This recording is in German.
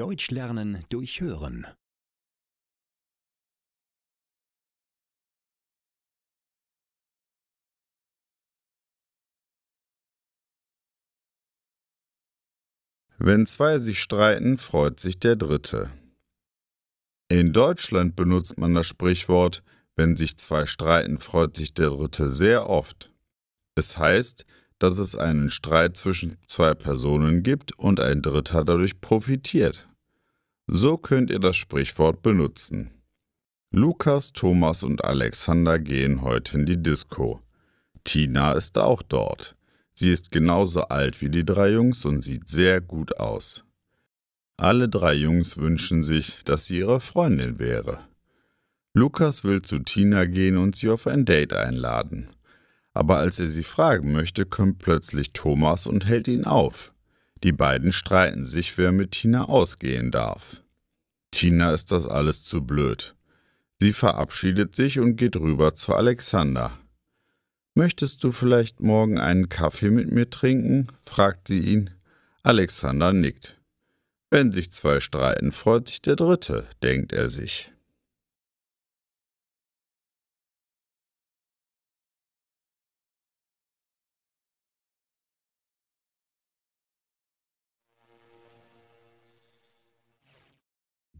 Deutsch lernen durch Hören. Wenn zwei sich streiten, freut sich der Dritte. In Deutschland benutzt man das Sprichwort, wenn sich zwei streiten, freut sich der Dritte sehr oft. Es heißt, dass es einen Streit zwischen zwei Personen gibt und ein Dritter dadurch profitiert. So könnt ihr das Sprichwort benutzen. Lukas, Thomas und Alexander gehen heute in die Disco. Tina ist auch dort. Sie ist genauso alt wie die drei Jungs und sieht sehr gut aus. Alle drei Jungs wünschen sich, dass sie ihre Freundin wäre. Lukas will zu Tina gehen und sie auf ein Date einladen. Aber als er sie fragen möchte, kommt plötzlich Thomas und hält ihn auf. Die beiden streiten sich, wer mit Tina ausgehen darf. Tina ist das alles zu blöd. Sie verabschiedet sich und geht rüber zu Alexander. Möchtest du vielleicht morgen einen Kaffee mit mir trinken? fragt sie ihn. Alexander nickt. Wenn sich zwei streiten, freut sich der Dritte, denkt er sich.